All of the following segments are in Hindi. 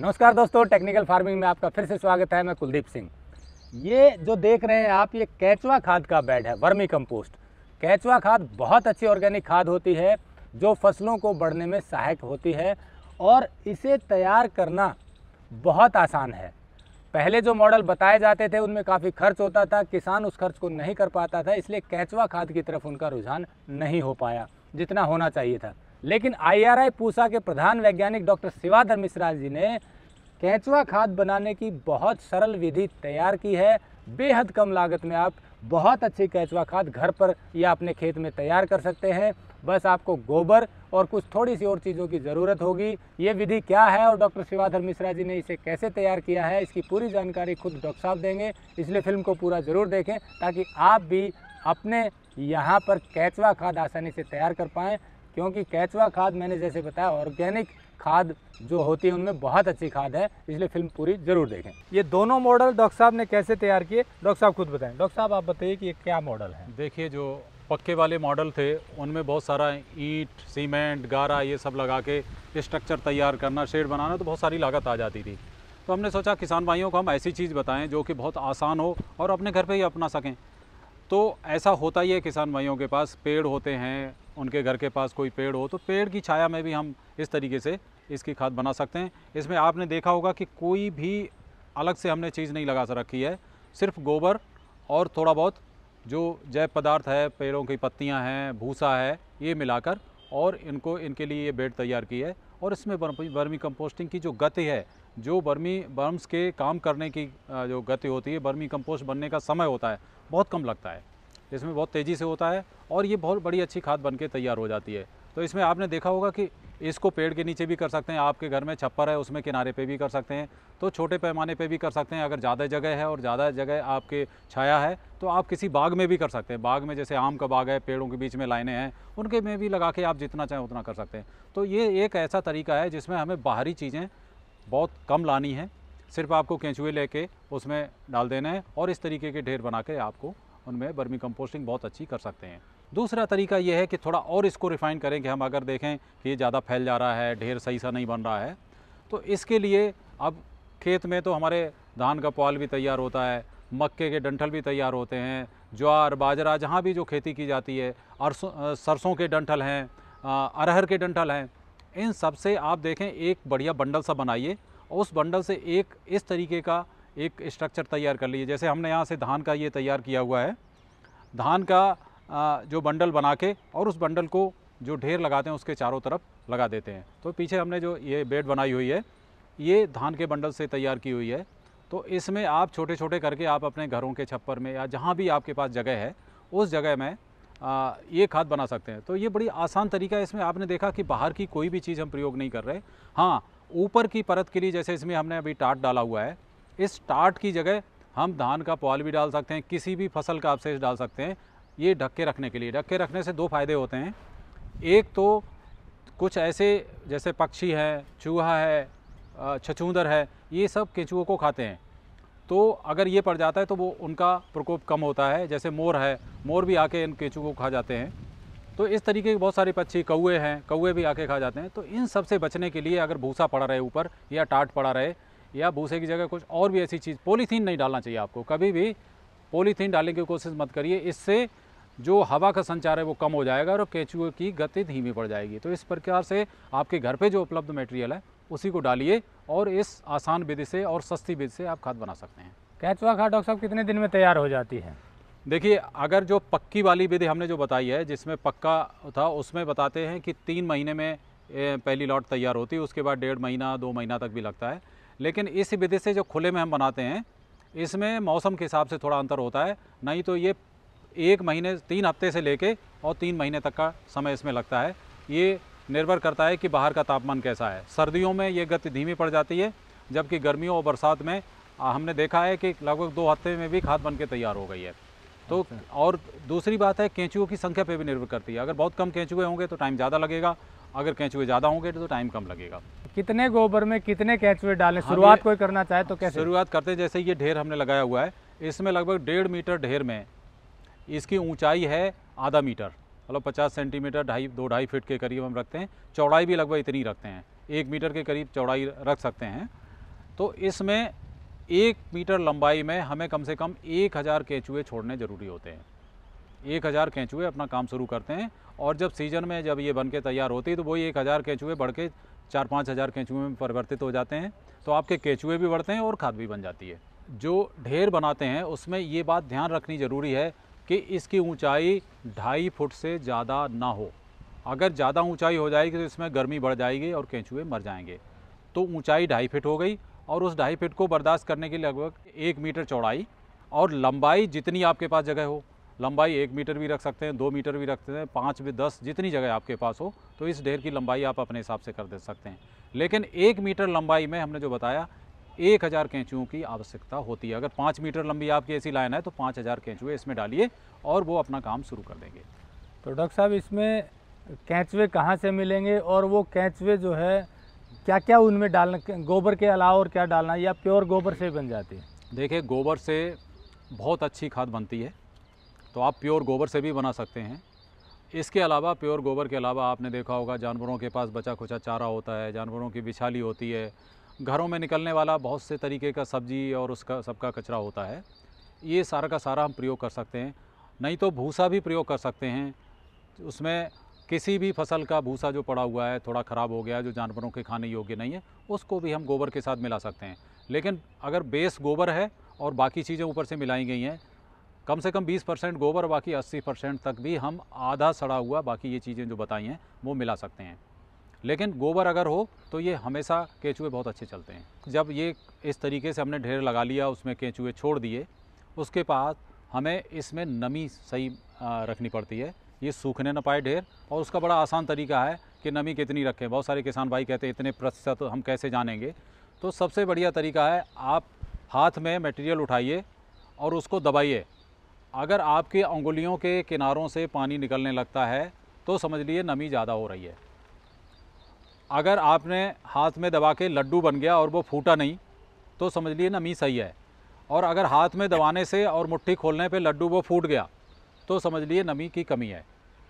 नमस्कार दोस्तों टेक्निकल फार्मिंग में आपका फिर से स्वागत है मैं कुलदीप सिंह ये जो देख रहे हैं आप ये कैचवा खाद का बेड है वर्मी कंपोस्ट कैचवा खाद बहुत अच्छी ऑर्गेनिक खाद होती है जो फसलों को बढ़ने में सहायक होती है और इसे तैयार करना बहुत आसान है पहले जो मॉडल बताए जाते थे उनमें काफ़ी खर्च होता था किसान उस खर्च को नहीं कर पाता था इसलिए कैचवा खाद की तरफ उनका रुझान नहीं हो पाया जितना होना चाहिए था लेकिन आईआरआई पूसा के प्रधान वैज्ञानिक डॉक्टर शिवाधर मिश्रा जी ने कैचुआ खाद बनाने की बहुत सरल विधि तैयार की है बेहद कम लागत में आप बहुत अच्छी कैचुआ खाद घर पर या अपने खेत में तैयार कर सकते हैं बस आपको गोबर और कुछ थोड़ी सी और चीज़ों की ज़रूरत होगी ये विधि क्या है और डॉक्टर शिवाधर मिश्रा जी ने इसे कैसे तैयार किया है इसकी पूरी जानकारी खुद डॉक्टर साहब देंगे इसलिए फिल्म को पूरा ज़रूर देखें ताकि आप भी अपने यहाँ पर कैचवा खाद आसानी से तैयार कर पाएँ क्योंकि कैचवा खाद मैंने जैसे बताया ऑर्गेनिक खाद जो होती है उनमें बहुत अच्छी खाद है इसलिए फिल्म पूरी जरूर देखें ये दोनों मॉडल डॉक्टर साहब ने कैसे तैयार किए डॉक्टर साहब खुद बताएं डॉक्टर साहब आप बताइए कि ये क्या मॉडल है देखिए जो पक्के वाले मॉडल थे उनमें बहुत सारा ईंट सीमेंट गारा ये सब लगा के स्ट्रक्चर तैयार करना शेड बनाना तो बहुत सारी लागत आ जाती थी तो हमने सोचा किसान भाइयों को हम ऐसी चीज़ बताएं जो कि बहुत आसान हो और अपने घर पर ही अपना सकें तो ऐसा होता ही है किसान भाइयों के पास पेड़ होते हैं उनके घर के पास कोई पेड़ हो तो पेड़ की छाया में भी हम इस तरीके से इसकी खाद बना सकते हैं इसमें आपने देखा होगा कि कोई भी अलग से हमने चीज़ नहीं लगा रखी है सिर्फ गोबर और थोड़ा बहुत जो जैव पदार्थ है पेड़ों की पत्तियाँ हैं भूसा है ये मिलाकर और इनको इनके लिए ये बेड तैयार की है और इसमें बर्मी कंपोस्टिंग की जो गति है जो बर्मी बर्म्स के काम करने की जो गति होती है बर्मी कंपोस्ट बनने का समय होता है बहुत कम लगता है इसमें बहुत तेज़ी से होता है और ये बहुत बड़ी अच्छी खाद बन तैयार हो जाती है तो इसमें आपने देखा होगा कि इसको पेड़ के नीचे भी कर सकते हैं आपके घर में छप्पर है उसमें किनारे पे भी कर सकते हैं तो छोटे पैमाने पे भी कर सकते हैं अगर ज़्यादा जगह है और ज़्यादा जगह आपके छाया है तो आप किसी बाग में भी कर सकते हैं बाग में जैसे आम का बाग है पेड़ों के बीच में लाइनें हैं उनके में भी लगा के आप जितना चाहें उतना कर सकते हैं तो ये एक ऐसा तरीका है जिसमें हमें बाहरी चीज़ें बहुत कम लानी है सिर्फ आपको केंचुए लेके उसमें डाल देना है और इस तरीके के ढेर बना के आपको उनमें बर्मी कंपोस्टिंग बहुत अच्छी कर सकते हैं दूसरा तरीका ये है कि थोड़ा और इसको रिफ़ाइन करें कि हम अगर देखें कि ये ज़्यादा फैल जा रहा है ढेर सही सा नहीं बन रहा है तो इसके लिए अब खेत में तो हमारे धान का पॉल भी तैयार होता है मक्के के डंठल भी तैयार होते हैं ज्वार बाजरा जहाँ भी जो खेती की जाती है सरसों के डंठल हैं अरहर के डंठल हैं इन सब से आप देखें एक बढ़िया बंडल सा बनाइए उस बंडल से एक इस तरीके का एक स्ट्रक्चर तैयार कर लिए जैसे हमने यहाँ से धान का ये तैयार किया हुआ है धान का जो बंडल बना के और उस बंडल को जो ढेर लगाते हैं उसके चारों तरफ लगा देते हैं तो पीछे हमने जो ये बेड बनाई हुई है ये धान के बंडल से तैयार की हुई है तो इसमें आप छोटे छोटे करके आप अपने घरों के छप्पर में या जहाँ भी आपके पास जगह है उस जगह में आ, ये खाद बना सकते हैं तो ये बड़ी आसान तरीका है इसमें आपने देखा कि बाहर की कोई भी चीज़ हम प्रयोग नहीं कर रहे हाँ ऊपर की परत के लिए जैसे इसमें हमने अभी टाट डाला हुआ है इस टाट की जगह हम धान का पॉल भी डाल सकते हैं किसी भी फसल का अवशेष डाल सकते हैं ये ढक के रखने के लिए ढक के रखने से दो फायदे होते हैं एक तो कुछ ऐसे जैसे पक्षी हैं चूहा है छछूंदर है ये सब केचुओं को खाते हैं तो अगर ये पड़ जाता है तो वो उनका प्रकोप कम होता है जैसे मोर है मोर भी आके इन केचुओं को खा जाते हैं तो इस तरीके के बहुत सारे पक्षी कौए हैं कौए भी आके खा जाते हैं तो इन सब से बचने के लिए अगर भूसा पड़ा रहे ऊपर या टाट पड़ा रहे या भूसे की जगह कुछ और भी ऐसी चीज़ पॉलीथीन नहीं डालना चाहिए आपको कभी भी पॉलीथीन डालने की कोशिश मत करिए इससे जो हवा का संचार है वो कम हो जाएगा और केचुए की गति धीमी पड़ जाएगी तो इस प्रकार से आपके घर पे जो उपलब्ध मटेरियल है उसी को डालिए और इस आसान विधि से और सस्ती विधि से आप खाद बना सकते हैं कैचुआ खाद डॉक्टर साहब कितने दिन में तैयार हो जाती है देखिए अगर जो पक्की वाली विधि हमने जो बताई है जिसमें पक्का था उसमें बताते हैं कि तीन महीने में पहली लॉट तैयार होती है उसके बाद डेढ़ महीना दो महीना तक भी लगता है लेकिन इस विधि से जो खुले में हम बनाते हैं इसमें मौसम के हिसाब से थोड़ा अंतर होता है नहीं तो ये एक महीने तीन हफ्ते से लेके और तीन महीने तक का समय इसमें लगता है ये निर्भर करता है कि बाहर का तापमान कैसा है सर्दियों में ये गति धीमी पड़ जाती है जबकि गर्मियों और बरसात में हमने देखा है कि लगभग दो हफ्ते में भी खाद बन के तैयार हो गई है तो अच्छा। और दूसरी बात है केंचुओं की संख्या पर भी निर्भर करती है अगर बहुत कम केंचुए होंगे तो टाइम ज़्यादा लगेगा अगर कैचुए ज़्यादा होंगे तो टाइम कम लगेगा कितने गोबर में कितने कैचुए डालें हाँ, शुरुआत कोई करना चाहे तो कैसे शुरुआत करते हैं जैसे ये ढेर हमने लगाया हुआ है इसमें लगभग डेढ़ मीटर ढेर में इसकी ऊंचाई है आधा मीटर मतलब पचास सेंटीमीटर ढाई दो ढाई फीट के करीब हम रखते हैं चौड़ाई भी लगभग इतनी रखते हैं एक मीटर के करीब चौड़ाई रख सकते हैं तो इसमें एक मीटर लंबाई में हमें कम से कम एक हज़ार केचुए छोड़ने ज़रूरी होते हैं एक हज़ार केंचुए अपना काम शुरू करते हैं और जब सीजन में जब ये बन के तैयार होती है तो वही एक हज़ार केंचुए बढ़ के चार पाँच हज़ार केंचुए में परिवर्तित हो जाते हैं तो आपके केंचुए भी बढ़ते हैं और खाद भी बन जाती है जो ढेर बनाते हैं उसमें ये बात ध्यान रखनी ज़रूरी है कि इसकी ऊंचाई ढाई फुट से ज़्यादा ना हो अगर ज़्यादा ऊंचाई हो जाएगी तो इसमें गर्मी बढ़ जाएगी और केंचुए मर जाएंगे तो ऊंचाई ढाई फिट हो गई और उस ढाई फिट को बर्दाश्त करने के लगभग एक मीटर चौड़ाई और लंबाई जितनी आपके पास जगह हो लंबाई एक मीटर भी रख सकते हैं दो मीटर भी रखते हैं पाँच भी दस जितनी जगह आपके पास हो तो इस ढेर की लंबाई आप अपने हिसाब से कर दे सकते हैं लेकिन एक मीटर लंबाई में हमने जो बताया एक हज़ार कैंचुओं की आवश्यकता होती है अगर पाँच मीटर लंबी आपकी ऐसी लाइन है तो पाँच हज़ार कैंचुए इसमें डालिए और वो अपना काम शुरू कर देंगे तो डॉक्टर साहब इसमें कैंचवे कहाँ से मिलेंगे और वो कैंचवे जो है क्या क्या उनमें डालना गोबर के अलावा और क्या डालना या प्योर गोबर से बन जाती है देखिए गोबर से बहुत अच्छी खाद बनती है तो आप प्योर गोबर से भी बना सकते हैं इसके अलावा प्योर गोबर के अलावा आपने देखा होगा जानवरों के पास बचा खुचा चारा होता है जानवरों की बिछाली होती है घरों में निकलने वाला बहुत से तरीके का सब्जी और उसका सबका कचरा होता है ये सारा का सारा हम प्रयोग कर सकते हैं नहीं तो भूसा भी प्रयोग कर सकते हैं उसमें किसी भी फसल का भूसा जो पड़ा हुआ है थोड़ा ख़राब हो गया जो जानवरों के खाने योग्य नहीं है उसको भी हम गोबर के साथ मिला सकते हैं लेकिन अगर बेस गोबर है और बाकी चीज़ें ऊपर से मिलाई गई हैं कम से कम 20 परसेंट गोबर बाकी 80 परसेंट तक भी हम आधा सड़ा हुआ बाकी ये चीज़ें जो बताई हैं वो मिला सकते हैं लेकिन गोबर अगर हो तो ये हमेशा केंचुए बहुत अच्छे चलते हैं जब ये इस तरीके से हमने ढेर लगा लिया उसमें केंचुए छोड़ दिए उसके बाद हमें इसमें नमी सही रखनी पड़ती है ये सूखने ना पाए ढेर और उसका बड़ा आसान तरीका है कि नमी कितनी रखें बहुत सारे किसान भाई कहते हैं इतने प्रतिशत हम कैसे जानेंगे तो सबसे बढ़िया तरीका है आप हाथ में मटेरियल उठाइए और उसको दबाइए अगर आपके उंगलियों के किनारों से पानी निकलने लगता है तो समझ लीजिए नमी ज़्यादा हो रही है अगर आपने हाथ में दबा के लड्डू बन गया और वो फूटा नहीं तो समझ लिए नमी सही है और अगर हाथ में दबाने से और मुट्ठी खोलने पे लड्डू वो फूट गया तो समझ लिए नमी की कमी है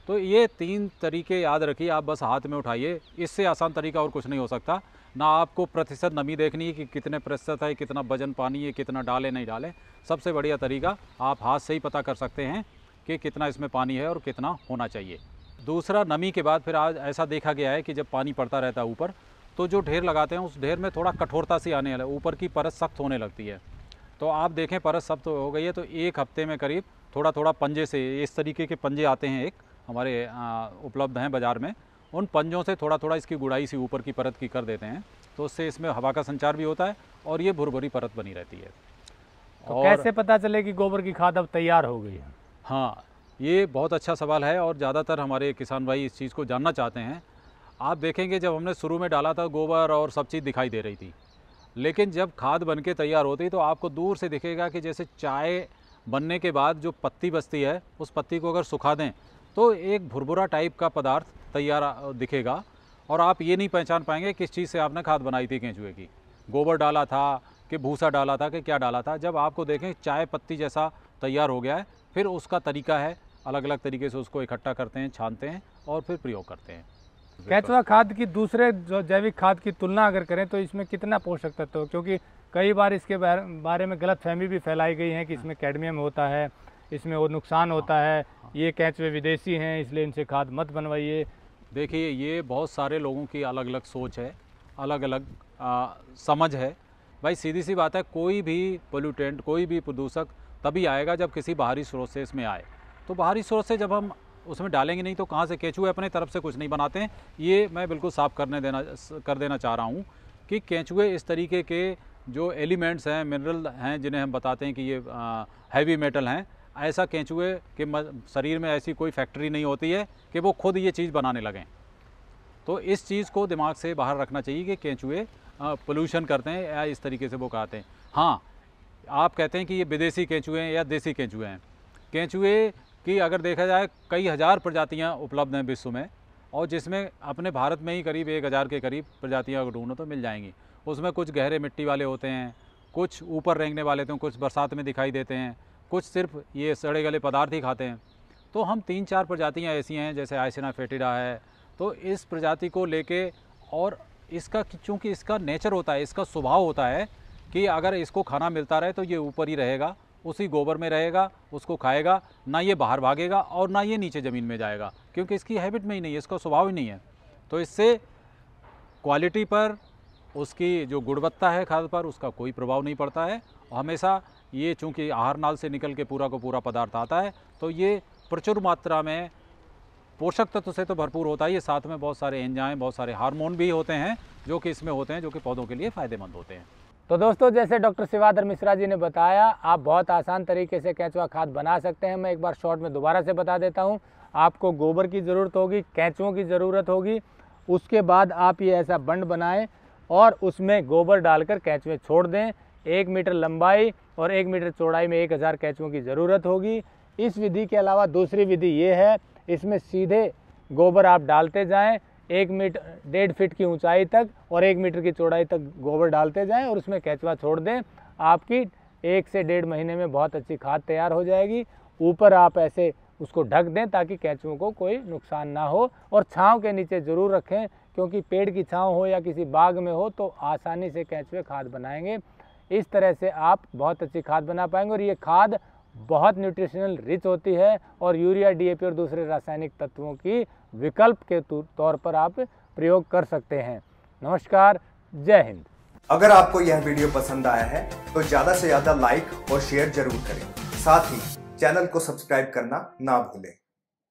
तो ये तीन तरीके याद रखिए आप बस हाथ में उठाइए इससे आसान तरीका और कुछ नहीं हो सकता ना आपको प्रतिशत नमी देखनी है कि कितने प्रतिशत है कितना वजन पानी है कितना डालें नहीं डालें सबसे बढ़िया तरीका आप हाथ से ही पता कर सकते हैं कि कितना इसमें पानी है और कितना होना चाहिए दूसरा नमी के बाद फिर आज ऐसा देखा गया है कि जब पानी पड़ता रहता है ऊपर तो जो ढेर लगाते हैं उस ढेर में थोड़ा कठोरता सी आने वाला ऊपर की परत सख्त होने लगती है तो आप देखें परत सख्त हो गई है तो एक हफ्ते में करीब थोड़ा थोड़ा पंजे से इस तरीके के पंजे आते हैं एक हमारे उपलब्ध हैं बाज़ार में उन पंजों से थोड़ा थोड़ा इसकी गुड़ाई सी ऊपर की परत की कर देते हैं तो उससे इसमें हवा का संचार भी होता है और ये भुरभुरी परत बनी रहती है तो कैसे पता चले कि गोबर की खाद अब तैयार हो गई है हाँ ये बहुत अच्छा सवाल है और ज़्यादातर हमारे किसान भाई इस चीज़ को जानना चाहते हैं आप देखेंगे जब हमने शुरू में डाला था गोबर और सब चीज़ दिखाई दे रही थी लेकिन जब खाद बन के तैयार होती तो आपको दूर से दिखेगा कि जैसे चाय बनने के बाद जो पत्ती बचती है उस पत्ती को अगर सुखा दें तो एक भुरभुरा टाइप का पदार्थ तैयार दिखेगा और आप ये नहीं पहचान पाएंगे किस चीज़ से आपने खाद बनाई थी केंचुए की गोबर डाला था कि भूसा डाला था कि क्या डाला था जब आपको देखें चाय पत्ती जैसा तैयार हो गया है फिर उसका तरीका है अलग अलग तरीके से उसको इकट्ठा करते हैं छानते हैं और फिर प्रयोग करते हैं कैचुआ खाद की दूसरे जो जैविक खाद की तुलना अगर करें तो इसमें कितना पोषक तत्व क्योंकि कई बार इसके बारे में गलत फहमी भी फैलाई गई है कि इसमें कैडमियम होता है इसमें और नुकसान हाँ। होता है हाँ। ये कैचवे विदेशी हैं इसलिए इनसे खाद मत बनवाइए देखिए ये बहुत सारे लोगों की अलग अलग सोच है अलग अलग आ, समझ है भाई सीधी सी बात है कोई भी पोल्यूटेंट कोई भी प्रदूषक तभी आएगा जब किसी बाहरी स्रोत से इसमें आए तो बाहरी स्रोत से जब हम उसमें डालेंगे नहीं तो कहाँ से कैचुए अपने तरफ से कुछ नहीं बनाते हैं ये मैं बिल्कुल साफ करने देना कर देना चाह रहा हूँ कि केंचुए इस तरीके के जो एलिमेंट्स हैं मिनरल हैं जिन्हें हम बताते हैं कि ये आ, हैवी मेटल हैं ऐसा केंचुए के शरीर में ऐसी कोई फैक्ट्री नहीं होती है कि वो खुद ये चीज़ बनाने लगें तो इस चीज़ को दिमाग से बाहर रखना चाहिए कि केंचुए पोल्यूशन करते हैं या इस तरीके से वो कहते हैं हाँ आप कहते हैं कि ये विदेशी केंचुए हैं या देसी केंचुए हैं केंचुए की अगर देखा जाए कई हज़ार प्रजातियाँ उपलब्ध हैं विश्व में और जिसमें अपने भारत में ही करीब एक हज़ार के करीब प्रजातियाँ अगर ढूंढो तो मिल जाएंगी उसमें कुछ गहरे मिट्टी वाले होते हैं कुछ ऊपर रेंगने वाले होते तो हैं कुछ बरसात में दिखाई देते हैं कुछ सिर्फ ये सड़े गले पदार्थ ही खाते हैं तो हम तीन चार प्रजातियाँ ऐसी हैं जैसे आयसिना फेटिडा है तो इस प्रजाति को लेके और इसका चूँकि इसका नेचर होता है इसका स्वभाव होता है कि अगर इसको खाना मिलता रहे तो ये ऊपर ही रहेगा उसी गोबर में रहेगा उसको खाएगा ना ये बाहर भागेगा और ना ये नीचे ज़मीन में जाएगा क्योंकि इसकी हैबिट में ही नहीं है इसका स्वभाव ही नहीं है तो इससे क्वालिटी पर उसकी जो गुणवत्ता है खाद पर उसका कोई प्रभाव नहीं पड़ता है और हमेशा ये चूँकि आहार नाल से निकल के पूरा को पूरा पदार्थ आता है तो ये प्रचुर मात्रा में पोषक तत्व से तो भरपूर होता है ये साथ में बहुत सारे एंजाइम बहुत सारे हार्मोन भी होते हैं जो कि इसमें होते हैं जो कि पौधों के लिए फ़ायदेमंद होते हैं तो दोस्तों जैसे डॉक्टर शिवाधर मिश्रा जी ने बताया आप बहुत आसान तरीके से कैंचुआ खाद बना सकते हैं मैं एक बार शॉर्ट में दोबारा से बता देता हूँ आपको गोबर की ज़रूरत होगी कैचुओं की ज़रूरत होगी उसके बाद आप ये ऐसा बंड बनाएं और उसमें गोबर डालकर कैंचुए छोड़ दें एक मीटर लंबाई और एक मीटर चौड़ाई में एक हज़ार कैचुओं की ज़रूरत होगी इस विधि के अलावा दूसरी विधि ये है इसमें सीधे गोबर आप डालते जाएं एक मीटर डेढ़ फीट की ऊंचाई तक और एक मीटर की चौड़ाई तक गोबर डालते जाएं और उसमें केचवा छोड़ दें आपकी एक से डेढ़ महीने में बहुत अच्छी खाद तैयार हो जाएगी ऊपर आप ऐसे उसको ढक दें ताकि कैचुओं को कोई नुकसान ना हो और छांव के नीचे ज़रूर रखें क्योंकि पेड़ की छांव हो या किसी बाग में हो तो आसानी से कैचुए खाद बनाएंगे इस तरह से आप बहुत अच्छी खाद बना पाएंगे और ये खाद बहुत न्यूट्रिशनल रिच होती है और यूरिया डीएपी और दूसरे रासायनिक तत्वों की विकल्प के तौर पर आप प्रयोग कर सकते हैं नमस्कार जय हिंद अगर आपको यह वीडियो पसंद आया है तो ज़्यादा से ज़्यादा लाइक और शेयर जरूर करें साथ ही चैनल को सब्सक्राइब करना ना भूलें